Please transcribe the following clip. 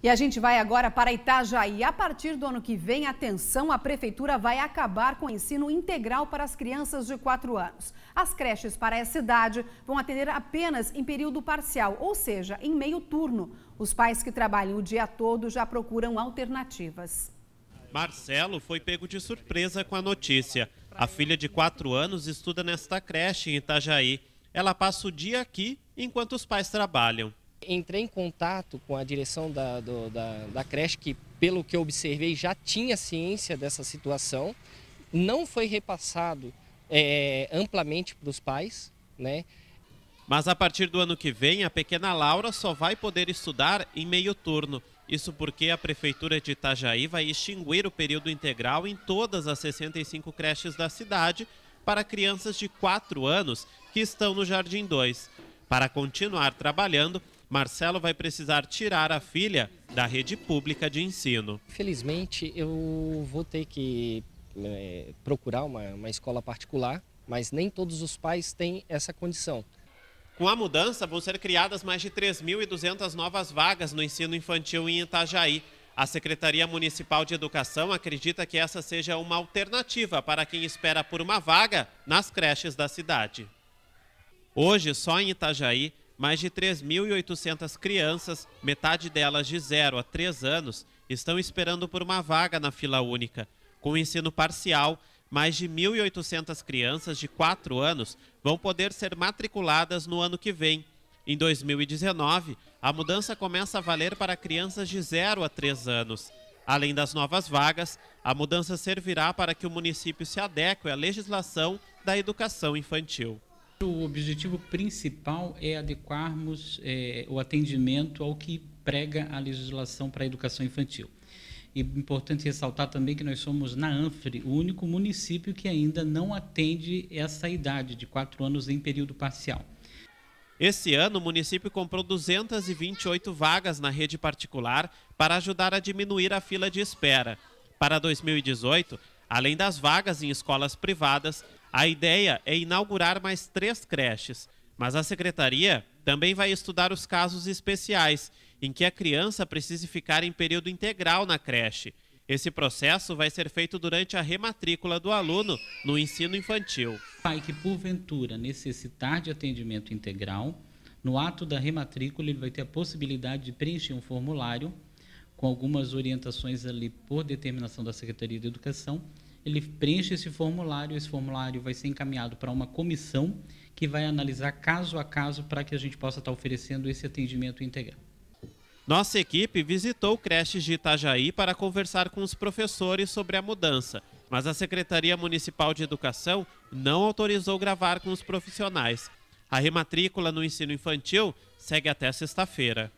E a gente vai agora para Itajaí. A partir do ano que vem, atenção, a prefeitura vai acabar com o ensino integral para as crianças de 4 anos. As creches para essa idade vão atender apenas em período parcial, ou seja, em meio turno. Os pais que trabalham o dia todo já procuram alternativas. Marcelo foi pego de surpresa com a notícia. A filha de 4 anos estuda nesta creche em Itajaí. Ela passa o dia aqui enquanto os pais trabalham entrei em contato com a direção da, do, da, da creche, que, pelo que eu observei, já tinha ciência dessa situação. Não foi repassado é, amplamente para os pais, né? Mas a partir do ano que vem, a pequena Laura só vai poder estudar em meio turno. Isso porque a Prefeitura de Itajaí vai extinguir o período integral em todas as 65 creches da cidade para crianças de 4 anos que estão no Jardim 2. Para continuar trabalhando, Marcelo vai precisar tirar a filha da rede pública de ensino. Felizmente, eu vou ter que é, procurar uma, uma escola particular, mas nem todos os pais têm essa condição. Com a mudança, vão ser criadas mais de 3.200 novas vagas no ensino infantil em Itajaí. A Secretaria Municipal de Educação acredita que essa seja uma alternativa para quem espera por uma vaga nas creches da cidade. Hoje, só em Itajaí, mais de 3.800 crianças, metade delas de 0 a 3 anos, estão esperando por uma vaga na fila única. Com o ensino parcial, mais de 1.800 crianças de 4 anos vão poder ser matriculadas no ano que vem. Em 2019, a mudança começa a valer para crianças de 0 a 3 anos. Além das novas vagas, a mudança servirá para que o município se adeque à legislação da educação infantil o objetivo principal é adequarmos é, o atendimento ao que prega a legislação para a educação infantil. E importante ressaltar também que nós somos, na ANFRE, o único município que ainda não atende essa idade de 4 anos em período parcial. Esse ano, o município comprou 228 vagas na rede particular para ajudar a diminuir a fila de espera. Para 2018, Além das vagas em escolas privadas, a ideia é inaugurar mais três creches, mas a secretaria também vai estudar os casos especiais em que a criança precise ficar em período integral na creche. Esse processo vai ser feito durante a rematrícula do aluno no ensino infantil. Pai que porventura necessitar de atendimento integral, no ato da rematrícula ele vai ter a possibilidade de preencher um formulário com algumas orientações ali por determinação da Secretaria de Educação. Ele preenche esse formulário, esse formulário vai ser encaminhado para uma comissão que vai analisar caso a caso para que a gente possa estar oferecendo esse atendimento integral. Nossa equipe visitou creches de Itajaí para conversar com os professores sobre a mudança, mas a Secretaria Municipal de Educação não autorizou gravar com os profissionais. A rematrícula no ensino infantil segue até sexta-feira.